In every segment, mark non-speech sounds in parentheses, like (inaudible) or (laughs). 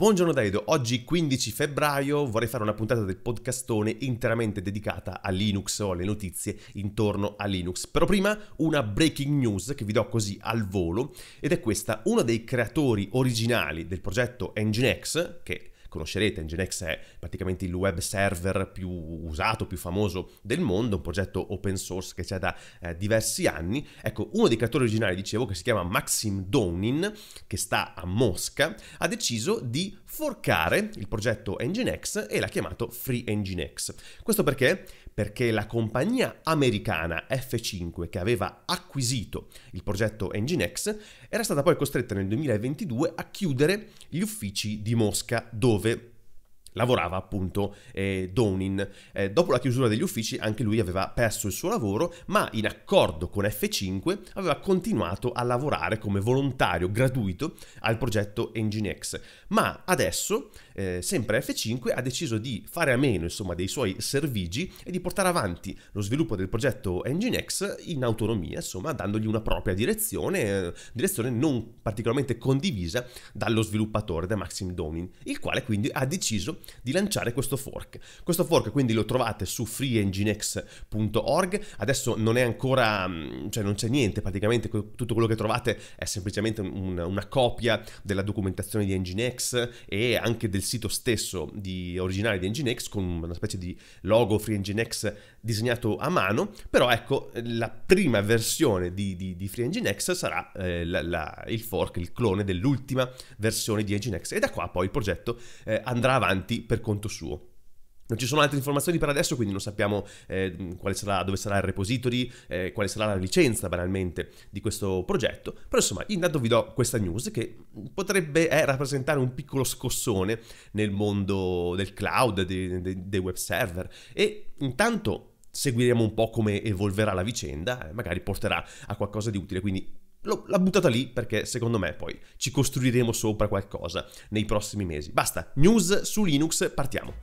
Buongiorno Daido, oggi 15 febbraio vorrei fare una puntata del podcastone interamente dedicata a Linux o alle notizie intorno a Linux. Però prima una breaking news che vi do così al volo ed è questa, uno dei creatori originali del progetto Nginx, che conoscerete, Nginx è praticamente il web server più usato, più famoso del mondo, un progetto open source che c'è da eh, diversi anni. Ecco, uno dei creatori originali, dicevo, che si chiama Maxim Donin, che sta a Mosca, ha deciso di forcare il progetto Nginx e l'ha chiamato Free Nginx. Questo perché? perché la compagnia americana F5 che aveva acquisito il progetto Nginx era stata poi costretta nel 2022 a chiudere gli uffici di Mosca dove lavorava appunto eh, Donin. Eh, dopo la chiusura degli uffici anche lui aveva perso il suo lavoro, ma in accordo con F5 aveva continuato a lavorare come volontario gratuito al progetto Nginx. Ma adesso eh, sempre F5 ha deciso di fare a meno insomma, dei suoi servigi e di portare avanti lo sviluppo del progetto Nginx in autonomia, insomma, dandogli una propria direzione, eh, direzione non particolarmente condivisa dallo sviluppatore, da Maxim Donin, il quale quindi ha deciso di lanciare questo fork. Questo fork quindi lo trovate su freeenginex.org, adesso non è ancora, mm, cioè non c'è niente, praticamente tutto quello che trovate è semplicemente un, una copia della documentazione di Nginx e anche del sito stesso di, originale di Nginx con una specie di logo Free Nginx disegnato a mano, però ecco la prima versione di, di, di FreeNGINX sarà eh, la, la, il fork, il clone dell'ultima versione di Nginx e da qua poi il progetto eh, andrà avanti per conto suo. Non ci sono altre informazioni per adesso, quindi non sappiamo eh, sarà, dove sarà il repository, eh, quale sarà la licenza banalmente di questo progetto. Però insomma, intanto vi do questa news che potrebbe eh, rappresentare un piccolo scossone nel mondo del cloud, dei, dei, dei web server. E intanto seguiremo un po' come evolverà la vicenda, eh, magari porterà a qualcosa di utile. Quindi l'ha buttata lì perché secondo me poi ci costruiremo sopra qualcosa nei prossimi mesi. Basta, news su Linux, partiamo.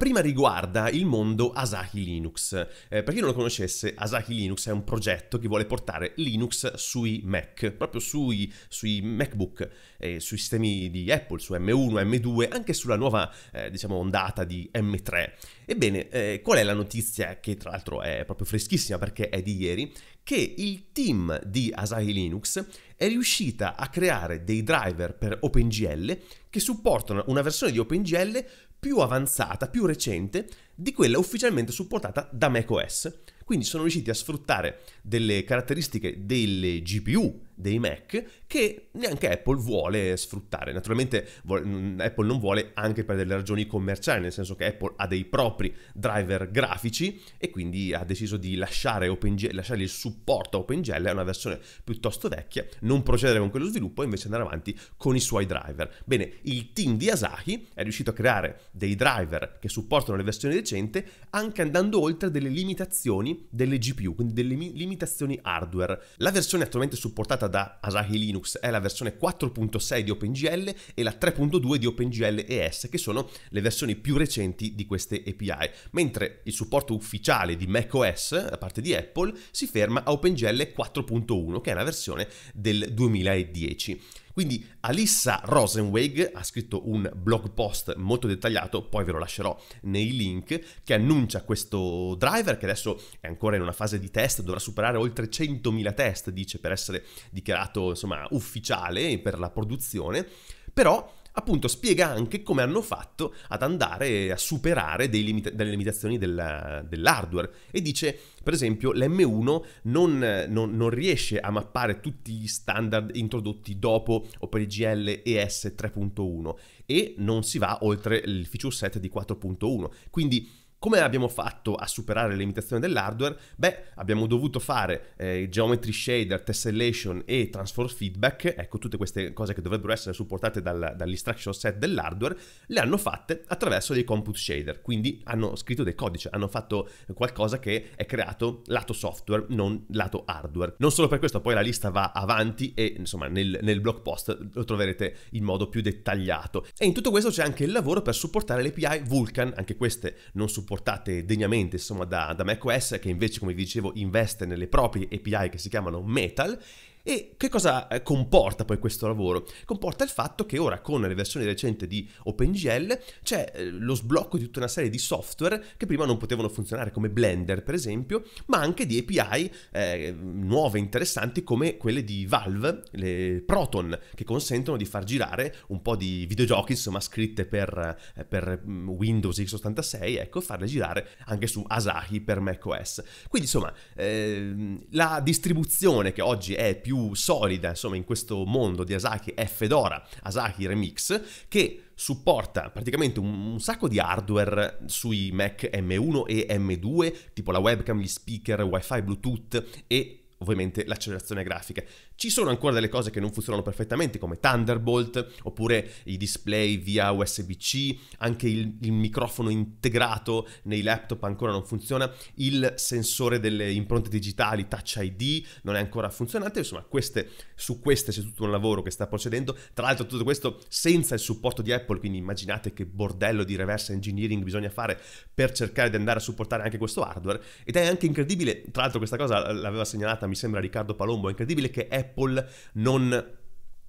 prima riguarda il mondo Asahi Linux. Eh, per chi non lo conoscesse, Asahi Linux è un progetto che vuole portare Linux sui Mac, proprio sui, sui MacBook, eh, sui sistemi di Apple, su M1, M2, anche sulla nuova eh, diciamo, ondata di M3. Ebbene, eh, qual è la notizia che tra l'altro è proprio freschissima perché è di ieri? Che il team di Asahi Linux è riuscita a creare dei driver per OpenGL che supportano una versione di OpenGL più avanzata, più recente di quella ufficialmente supportata da macOS. Quindi sono riusciti a sfruttare delle caratteristiche delle GPU dei Mac che neanche Apple vuole sfruttare. Naturalmente Apple non vuole anche per delle ragioni commerciali, nel senso che Apple ha dei propri driver grafici e quindi ha deciso di lasciare, OpenGL, lasciare il supporto a OpenGL è una versione piuttosto vecchia, non procedere con quello sviluppo e invece andare avanti con i suoi driver. Bene, il team di Asahi è riuscito a creare dei driver che supportano le versioni recente anche andando oltre delle limitazioni delle GPU, quindi delle limitazioni hardware. La versione attualmente supportata da Asahi Linux è la versione 4.6 di OpenGL e la 3.2 di OpenGL ES, che sono le versioni più recenti di queste API, mentre il supporto ufficiale di macOS da parte di Apple si ferma a OpenGL 4.1, che è la versione del 2010. Quindi Alissa Rosenweg ha scritto un blog post molto dettagliato, poi ve lo lascerò nei link, che annuncia questo driver che adesso è ancora in una fase di test, dovrà superare oltre 100.000 test, dice, per essere dichiarato insomma, ufficiale per la produzione, però appunto spiega anche come hanno fatto ad andare a superare limita- delle limitazioni della, dell'hardware e dice per esempio l'M1 non, non, non, riesce a mappare tutti gli standard introdotti dopo OpenGL ES 3.1 e non si va oltre il feature set di 4.1 quindi come abbiamo fatto a superare le limitazioni dell'hardware? Beh, abbiamo dovuto fare eh, geometry shader, tessellation e transform feedback, ecco tutte queste cose che dovrebbero essere supportate dal, dall'instruction set dell'hardware, le hanno fatte attraverso dei compute shader, quindi hanno scritto dei codici, hanno fatto qualcosa che è creato lato software, non lato hardware. Non solo per questo, poi la lista va avanti e insomma nel, nel blog post lo troverete in modo più dettagliato. E in tutto questo c'è anche il lavoro per supportare le API Vulkan, anche queste non supportate supportate degnamente insomma, da, da macOS che invece come vi dicevo investe nelle proprie API che si chiamano Metal e che cosa eh, comporta poi questo lavoro? Comporta il fatto che ora con le versioni recenti di OpenGL c'è eh, lo sblocco di tutta una serie di software che prima non potevano funzionare come Blender per esempio, ma anche di API eh, nuove interessanti come quelle di Valve, le Proton, che consentono di far girare un po' di videogiochi insomma scritte per, eh, per mm, Windows x86, ecco, farle girare anche su Asahi per macOS. Quindi insomma eh, la distribuzione che oggi è più più solida insomma in questo mondo di Asaki è Fedora, Asaki Remix, che supporta praticamente un, un, sacco di hardware sui Mac M1 e M2, tipo la webcam, gli speaker, wifi, bluetooth e ovviamente l'accelerazione grafica. Ci sono ancora delle cose che non funzionano perfettamente come Thunderbolt oppure i display via USB-C, anche il, il, microfono integrato nei laptop ancora non funziona, il sensore delle impronte digitali Touch ID non è ancora funzionante, insomma queste, su queste c'è tutto un lavoro che sta procedendo, tra l'altro tutto questo senza il supporto di Apple, quindi immaginate che bordello di reverse engineering bisogna fare per cercare di andare a supportare anche questo hardware ed è anche incredibile, tra l'altro questa cosa l'aveva segnalata mi sembra Riccardo Palombo, è incredibile che Apple Apple non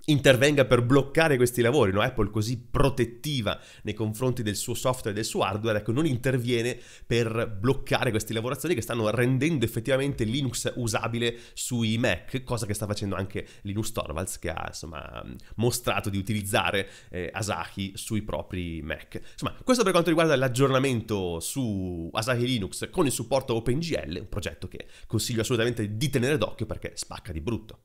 intervenga per bloccare questi lavori, no? Apple così protettiva nei confronti del suo software e del suo hardware, ecco, non interviene per bloccare queste lavorazioni che stanno rendendo effettivamente Linux usabile sui Mac, cosa che sta facendo anche Linus Torvalds che ha insomma mostrato di utilizzare eh, Asahi sui propri Mac. Insomma, questo per quanto riguarda l'aggiornamento su Asahi Linux con il supporto OpenGL, un progetto che consiglio assolutamente di tenere d'occhio perché spacca di brutto.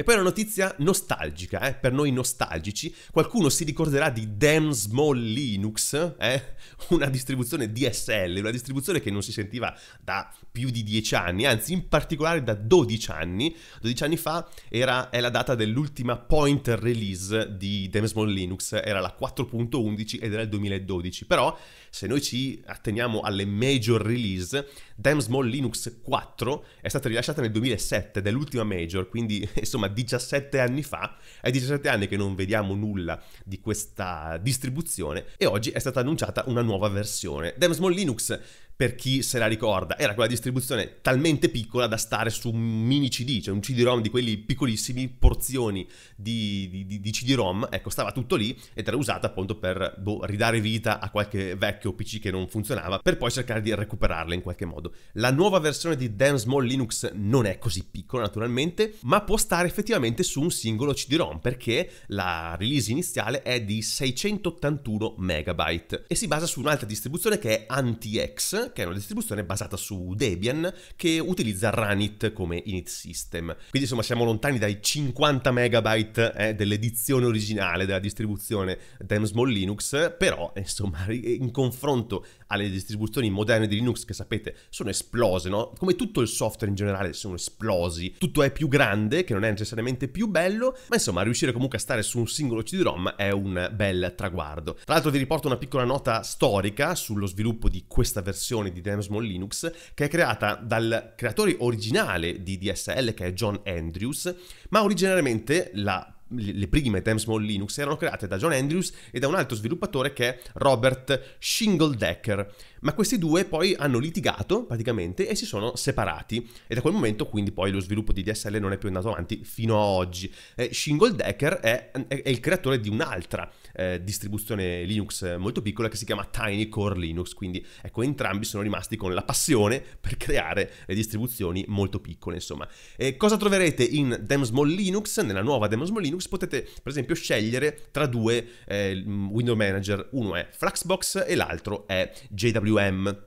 E poi una notizia nostalgica, eh, per noi nostalgici, qualcuno si ricorderà di Damn Small Linux, eh, una distribuzione DSL, una distribuzione che non si sentiva da più di 10 anni, anzi in particolare da 12 anni, 12 anni fa era, è la data dell'ultima point release di Damn Small Linux, era la 4.11 ed era il 2012, però se noi ci atteniamo alle major release, Damn Small Linux 4 è stata rilasciata nel 2007 ed è l'ultima major, quindi (laughs) insomma 17 anni fa, è 17 anni che non vediamo nulla di questa distribuzione e oggi è stata annunciata una nuova versione. Damn Small Linux per chi se la ricorda, era quella distribuzione talmente piccola da stare su un mini CD, cioè un CD-ROM di quelli piccolissimi, porzioni di, di, di CD-ROM, ecco, stava tutto lì ed era usata appunto per boh, ridare vita a qualche vecchio PC che non funzionava, per poi cercare di recuperarla in qualche modo. La nuova versione di Damn Small Linux non è così piccola naturalmente, ma può stare effettivamente su un singolo CD-ROM, perché la release iniziale è di 681 MB e si basa su un'altra distribuzione che è Anti-X, che è una distribuzione basata su Debian che utilizza Runit come init system. Quindi insomma siamo lontani dai 50 megabyte eh, dell'edizione originale della distribuzione Dem Small Linux, però eh, insomma eh, in confronto alle distribuzioni moderne di Linux che sapete sono esplose, no? Come tutto il software in generale sono esplosi, tutto è più grande, che non è necessariamente più bello, ma insomma riuscire comunque a stare su un singolo CD-ROM è un bel traguardo. Tra l'altro vi riporto una piccola nota storica sullo sviluppo di questa versione versione di Demsmall Linux che è creata dal creatore originale di DSL che è John Andrews, ma originariamente la le prime Temsmall Linux erano create da John Andrews e da un altro sviluppatore che è Robert Shingledecker, ma questi due poi hanno litigato praticamente e si sono separati e da quel momento quindi poi lo sviluppo di DSL non è più andato avanti fino a oggi. Eh, Shingledecker è, è, è il creatore di un'altra eh, distribuzione Linux molto piccola che si chiama Tiny Core Linux, quindi ecco entrambi sono rimasti con la passione per creare le distribuzioni molto piccole, insomma. E cosa troverete in Demosmall Linux? Nella nuova Demosmall Linux potete per esempio scegliere tra due eh, window manager, uno è Fluxbox e l'altro è JWM.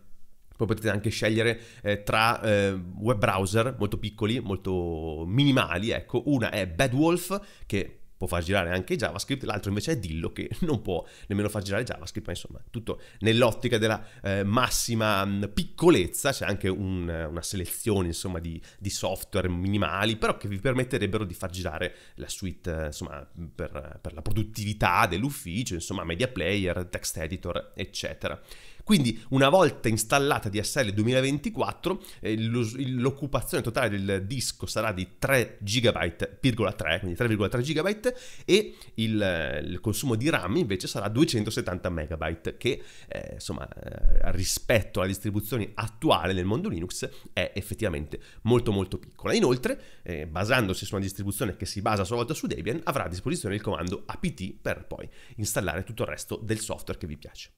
Poi potete anche scegliere eh, tra eh, web browser molto piccoli, molto minimali, ecco, una è Bad Wolf che può far girare anche JavaScript, l'altro invece è Dillo che (laughs) non può nemmeno far girare JavaScript, ma insomma tutto nell'ottica della eh, massima mm, piccolezza, c'è anche un, una selezione insomma di, di, software minimali, però che vi permetterebbero di far girare la suite eh, insomma per, per la produttività dell'ufficio, insomma media player, text editor, eccetera. Quindi una volta installata DSL 2024 eh, l'occupazione totale del disco sarà di 3 GB,3, quindi 3,3 GB e il, il, consumo di RAM invece sarà 270 MB che eh, insomma eh, rispetto alla distribuzione attuale nel mondo Linux è effettivamente molto molto piccola. Inoltre eh, basandosi su una distribuzione che si basa a sua volta su Debian avrà a disposizione il comando apt per poi installare tutto il resto del software che vi piace.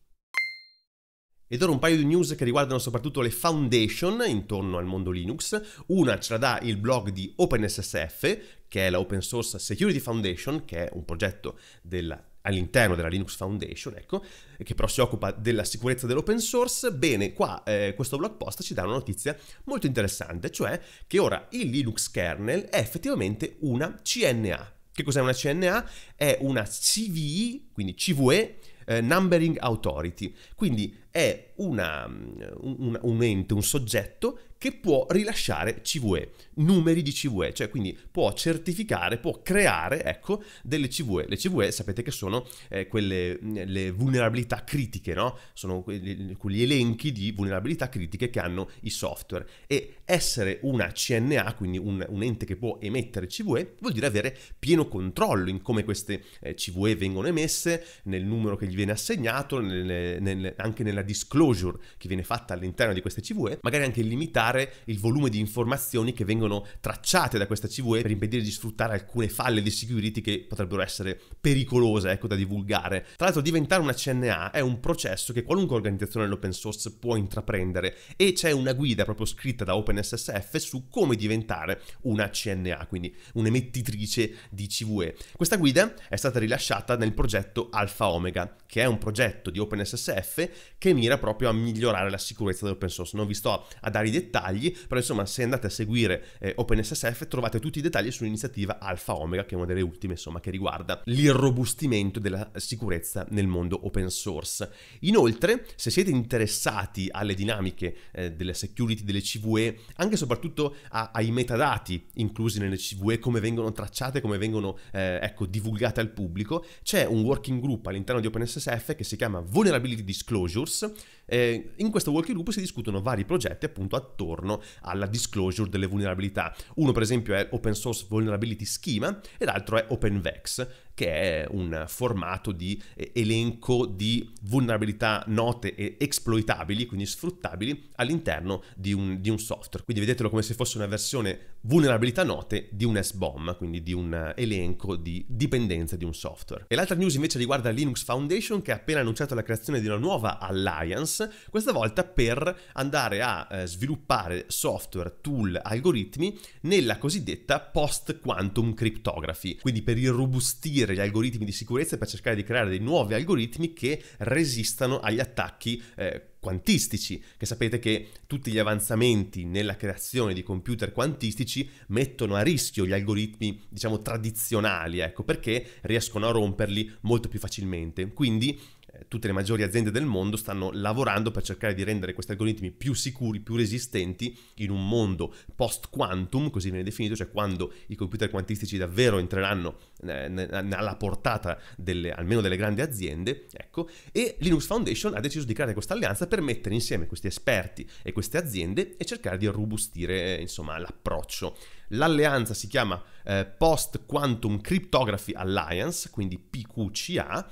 Ed ora un paio di news che riguardano soprattutto le foundation intorno al mondo Linux. Una ce la dà il blog di OpenSSF, che è la Open Source Security Foundation, che è un progetto della all'interno della Linux Foundation, ecco, che però si occupa della sicurezza dell'open source. Bene, qua eh, questo blog post ci dà una notizia molto interessante, cioè che ora il Linux kernel è effettivamente una CNA. Che cos'è una CNA? È una CVE, quindi CVE eh, Numbering Authority, quindi è una, mm, un, un ente, un soggetto che può rilasciare CVE, numeri di CVE, cioè quindi può certificare, può creare, ecco, delle CVE. Le CVE sapete che sono eh, quelle mm, le vulnerabilità critiche, no? Sono quelli, quegli elenchi di vulnerabilità critiche che hanno i software e essere una CNA, quindi un, un ente che può emettere CVE, vuol dire avere pieno controllo in come queste eh, CVE vengono emesse, nel numero che gli viene assegnato, nel, nel, anche nella disclosure che viene fatta all'interno di queste CVE, magari anche limitare limitare il volume di informazioni che vengono tracciate da questa CVE per impedire di sfruttare alcune falle di security che potrebbero essere pericolose ecco, da divulgare. Tra l'altro diventare una CNA è un processo che qualunque organizzazione dell'open source può intraprendere e c'è una guida proprio scritta da OpenSSF su come diventare una CNA, quindi un'emettitrice di CVE. Questa guida è stata rilasciata nel progetto Alpha Omega, che è un progetto di OpenSSF che mira proprio a migliorare la sicurezza dell'open source. Non vi sto a dare i dettagli dettagli, però insomma se andate a seguire eh, OpenSSF trovate tutti i dettagli sull'iniziativa Alpha Omega, che è una delle ultime insomma che riguarda l'irrobustimento della sicurezza nel mondo open source. Inoltre, se siete interessati alle dinamiche eh, delle security, delle CVE, anche e soprattutto a, ai metadati inclusi nelle CVE, come vengono tracciate, come vengono eh, ecco, divulgate al pubblico, c'è un working group all'interno di OpenSSF che si chiama Vulnerability Disclosures. Eh, in questo working group si discutono vari progetti appunto attorno attorno alla disclosure delle vulnerabilità. Uno per esempio è Open Source Vulnerability Schema e l'altro è OpenVex che è un formato di eh, elenco di vulnerabilità note e exploitabili, quindi sfruttabili, all'interno di un, di un software. Quindi vedetelo come se fosse una versione vulnerabilità note di un SBOM, quindi di un eh, elenco di dipendenze di un software. E l'altra news invece riguarda Linux Foundation che ha appena annunciato la creazione di una nuova alliance, questa volta per andare a eh, sviluppare software, tool, algoritmi nella cosiddetta post-quantum cryptography, quindi per irrobustire approfondire gli algoritmi di sicurezza per cercare di creare dei nuovi algoritmi che resistano agli attacchi eh, quantistici, che sapete che tutti gli avanzamenti nella creazione di computer quantistici mettono a rischio gli algoritmi, diciamo, tradizionali, ecco, perché riescono a romperli molto più facilmente. Quindi tutte le maggiori aziende del mondo stanno lavorando per cercare di rendere questi algoritmi più sicuri, più resistenti in un mondo post-quantum, così viene definito, cioè quando i computer quantistici davvero entreranno alla eh, portata delle, almeno delle grandi aziende, ecco, e Linux Foundation ha deciso di creare questa alleanza per mettere insieme questi esperti e queste aziende e cercare di robustire, eh, insomma, l'approccio. L'alleanza si chiama eh, Post Quantum Cryptography Alliance, quindi PQCA,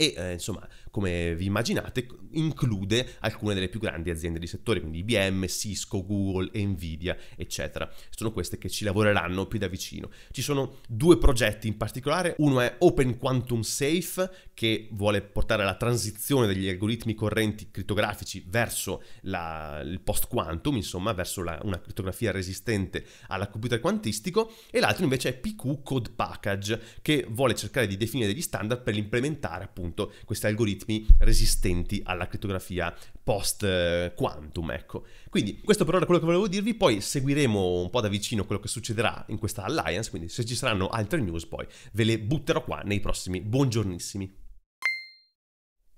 e eh, insomma, come vi immaginate, include alcune delle più grandi aziende di settore, quindi IBM, Cisco, Google, Nvidia, eccetera. Sono queste che ci lavoreranno più da vicino. Ci sono due progetti in particolare, uno è Open Quantum Safe, che vuole portare alla transizione degli algoritmi correnti crittografici verso la, il post-quantum, insomma, verso la, una crittografia resistente alla computer quantistico, e l'altro invece è PQ Code Package, che vuole cercare di definire degli standard per implementare appunto questi algoritmi algoritmi resistenti alla crittografia post quantum, ecco. Quindi questo per ora è quello che volevo dirvi, poi seguiremo un po' da vicino quello che succederà in questa alliance, quindi se ci saranno altre news poi ve le butterò qua nei prossimi buongiornissimi.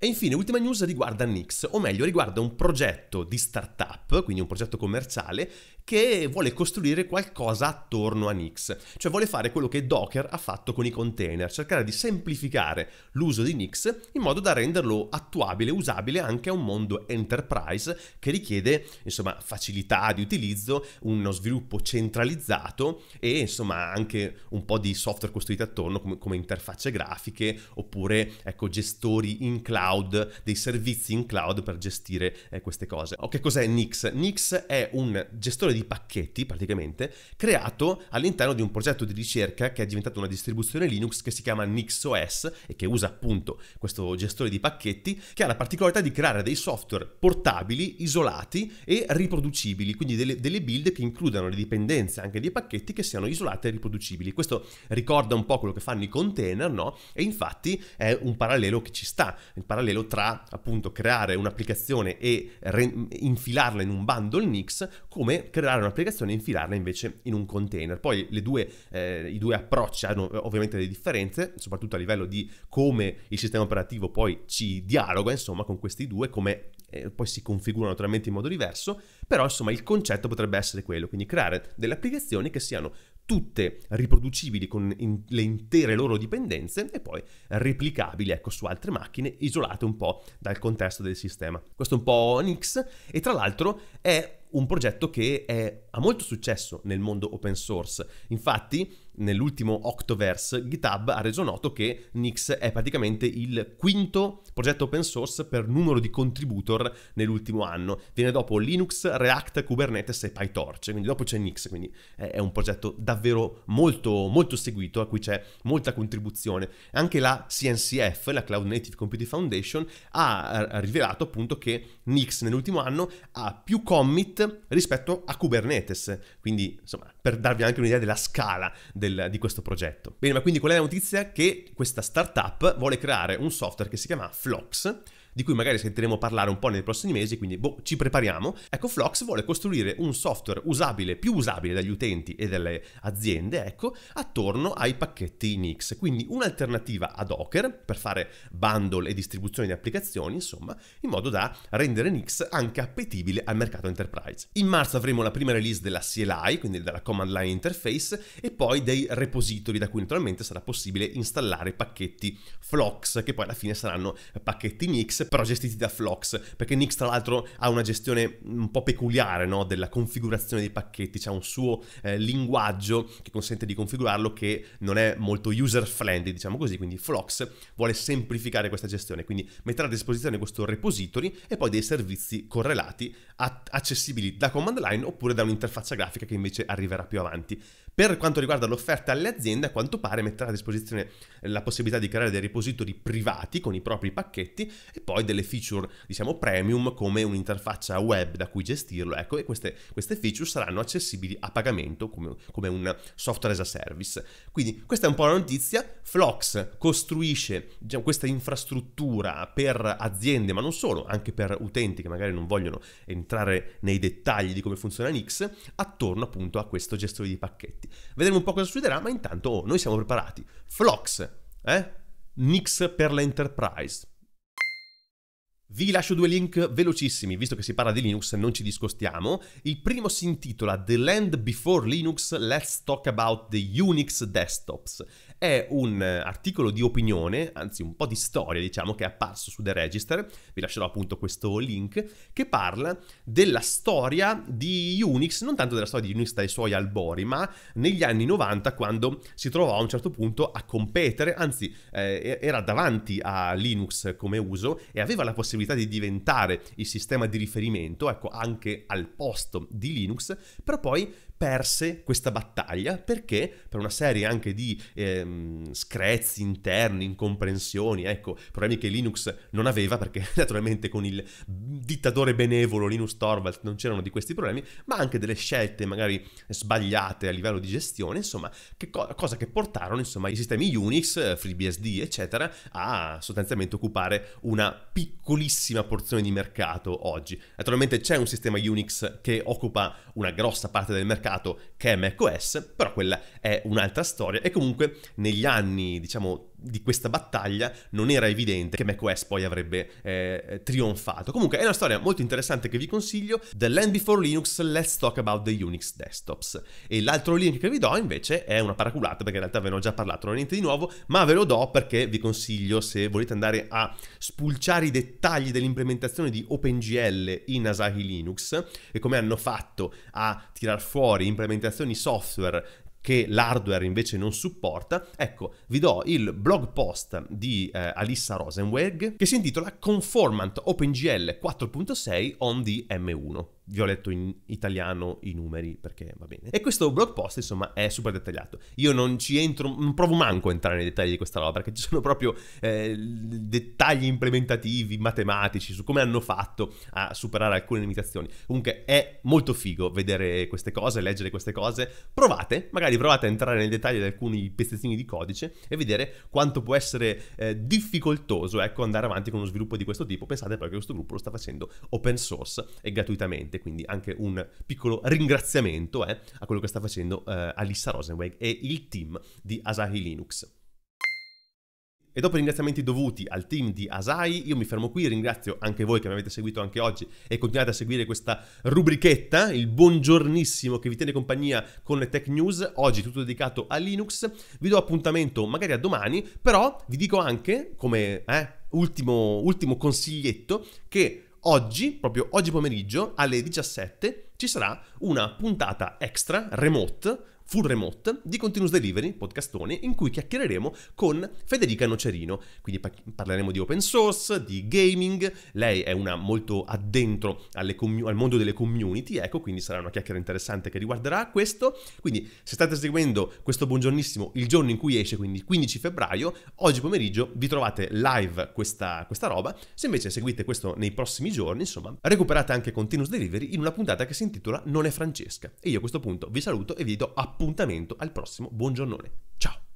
E infine, ultima news riguarda Nix, o meglio riguarda un progetto di startup, quindi un progetto commerciale, che vuole costruire qualcosa attorno a Nix, cioè vuole fare quello che Docker ha fatto con i container, cercare di semplificare l'uso di Nix in modo da renderlo attuabile, usabile anche a un mondo enterprise che richiede insomma, facilità di utilizzo, uno sviluppo centralizzato e insomma anche un po' di software costruito attorno come, come interfacce grafiche oppure ecco, gestori in cloud cloud, dei servizi in cloud per gestire eh, queste cose. O che cos'è Nix? Nix è un gestore di pacchetti praticamente creato all'interno di un progetto di ricerca che è diventato una distribuzione Linux che si chiama NixOS e che usa appunto questo gestore di pacchetti che ha la particolarità di creare dei software portabili, isolati e riproducibili, quindi delle, delle build che includano le dipendenze anche dei pacchetti che siano isolate e riproducibili. Questo ricorda un po' quello che fanno i container, no? E infatti è un parallelo che ci sta, il parallelo parallelo tra appunto creare un'applicazione e re- infilarla in un bundle Nix come creare un'applicazione e infilarla invece in un container. Poi due, eh, i due approcci hanno eh, ovviamente delle differenze, soprattutto a livello di come il sistema operativo poi ci dialoga insomma con questi due, come eh, poi si configurano naturalmente in modo diverso, però insomma il concetto potrebbe essere quello, quindi creare delle applicazioni che siano tutte riproducibili con in, le intere loro dipendenze e poi replicabili ecco, su altre macchine isolate un po' dal contesto del sistema. Questo è un po' Nix e tra l'altro è un progetto che è, ha molto successo nel mondo open source. Infatti nell'ultimo Octoverse GitHub ha reso noto che Nix è praticamente il quinto progetto open source per numero di contributor nell'ultimo anno. Viene dopo Linux, React, Kubernetes e PyTorch, quindi dopo c'è Nix, quindi è un progetto davvero molto, molto seguito a cui c'è molta contribuzione. Anche la CNCF, la Cloud Native Computing Foundation, ha rivelato appunto che Nix nell'ultimo anno ha più commit rispetto a Kubernetes, quindi insomma per darvi anche un'idea della scala del del, di questo progetto. Bene, ma quindi qual è la notizia? Che questa startup vuole creare un software che si chiama Flox di cui magari sentiremo parlare un po' nei prossimi mesi, quindi boh, ci prepariamo. Ecco, Flox vuole costruire un software usabile, più usabile dagli utenti e dalle aziende, ecco, attorno ai pacchetti Nix. Quindi un'alternativa a Docker per fare bundle e distribuzione di applicazioni, insomma, in modo da rendere Nix anche appetibile al mercato enterprise. In marzo avremo la prima release della CLI, quindi della command line interface, e poi dei repository da cui naturalmente sarà possibile installare pacchetti Flox, che poi alla fine saranno pacchetti Nix però gestiti da Flox, perché Nix tra l'altro ha una gestione un po' peculiare no? della configurazione dei pacchetti, c'è un suo eh, linguaggio che consente di configurarlo che non è molto user friendly, diciamo così, quindi Flox vuole semplificare questa gestione, quindi metterà a disposizione questo repository e poi dei servizi correlati accessibili da command line oppure da un'interfaccia grafica che invece arriverà più avanti. Per quanto riguarda l'offerta alle aziende, a quanto pare metterà a disposizione la possibilità di creare dei repository privati con i propri pacchetti e poi delle feature, diciamo, premium come un'interfaccia web da cui gestirlo. Ecco, e queste, queste feature saranno accessibili a pagamento come, come un software as a service. Quindi questa è un po' la notizia. Flox costruisce diciamo, questa infrastruttura per aziende, ma non solo, anche per utenti che magari non vogliono entrare nei dettagli di come funziona Nix, attorno appunto a questo gestore di pacchetti. Vedremo un po' cosa succederà, ma intanto oh, noi siamo preparati. Flox, eh? Nix per l'Enterprise. Vi lascio due link velocissimi, visto che si parla di Linux non ci discostiamo. Il primo si intitola The Land Before Linux, Let's Talk About the Unix Desktops. È un eh, articolo di opinione, anzi un po' di storia diciamo, che è apparso su The Register, vi lascerò appunto questo link, che parla della storia di Unix, non tanto della storia di Unix dai suoi albori, ma negli anni 90 quando si trovò a un certo punto a competere, anzi eh, era davanti a Linux come uso e aveva la possibilità possibilità di diventare il sistema di riferimento, ecco, anche al posto di Linux, però poi perse questa battaglia perché per una serie anche di ehm, screzi interni, incomprensioni, ecco, problemi che Linux non aveva perché (laughs) naturalmente con il dittatore benevolo Linus Torvalds non c'erano di questi problemi, ma anche delle scelte magari sbagliate a livello di gestione, insomma, che co- cosa che portarono insomma, i sistemi Unix, FreeBSD, eccetera, a sostanzialmente occupare una piccolissima porzione di mercato oggi. Naturalmente c'è un sistema Unix che occupa una grossa parte del mercato mercato che è macOS, però quella è un'altra storia e comunque negli anni, diciamo, di questa battaglia non era evidente che macOS poi avrebbe eh, trionfato. Comunque è una storia molto interessante che vi consiglio, The Land Before Linux, Let's Talk About the Unix Desktops. E l'altro link che vi do invece è una paraculata perché in realtà ve ne ho già parlato, non è niente di nuovo, ma ve lo do perché vi consiglio se volete andare a spulciare i dettagli dell'implementazione di OpenGL in Asahi Linux e come hanno fatto a tirar fuori implementazioni software che l'hardware invece non supporta, ecco, vi do il blog post di eh, Alissa Rosenweg che si intitola Conformant OpenGL 4.6 on the M1 vi ho letto in italiano i numeri perché va bene. E questo blog post, insomma, è super dettagliato. Io non ci entro, non provo manco a entrare nei dettagli di questa roba perché ci sono proprio eh, dettagli implementativi, matematici su come hanno fatto a superare alcune limitazioni. Comunque è molto figo vedere queste cose, leggere queste cose. Provate, magari provate a entrare nei dettagli di alcuni pezzettini di codice e vedere quanto può essere eh, difficoltoso ecco, andare avanti con uno sviluppo di questo tipo. Pensate però che questo gruppo lo sta facendo open source e gratuitamente quindi anche un piccolo ringraziamento eh, a quello che sta facendo eh, Alissa Rosenweg e il team di Asahi Linux. E dopo i ringraziamenti dovuti al team di Asai, io mi fermo qui, ringrazio anche voi che mi avete seguito anche oggi e continuate a seguire questa rubrichetta, il buongiornissimo che vi tiene compagnia con le tech news, oggi tutto dedicato a Linux, vi do appuntamento magari a domani, però vi dico anche, come eh, ultimo, ultimo consiglietto, che oggi, proprio oggi pomeriggio, alle 17, ci sarà una puntata extra, remote, Full Remote di Continuous Delivery, podcastone, in cui chiacchiereremo con Federica Nocerino. Quindi parleremo di open source, di gaming, lei è una molto addentro commu- al mondo delle community, ecco, quindi sarà una chiacchiera interessante che riguarderà questo. Quindi se state seguendo questo buongiornissimo il giorno in cui esce, quindi 15 febbraio, oggi pomeriggio vi trovate live questa, questa roba, se invece seguite questo nei prossimi giorni, insomma, recuperate anche Continuous Delivery in una puntata che si intitola Non è Francesca. E io a questo punto vi saluto e vi do appuntamento appuntamento al prossimo buongiornone. Ciao!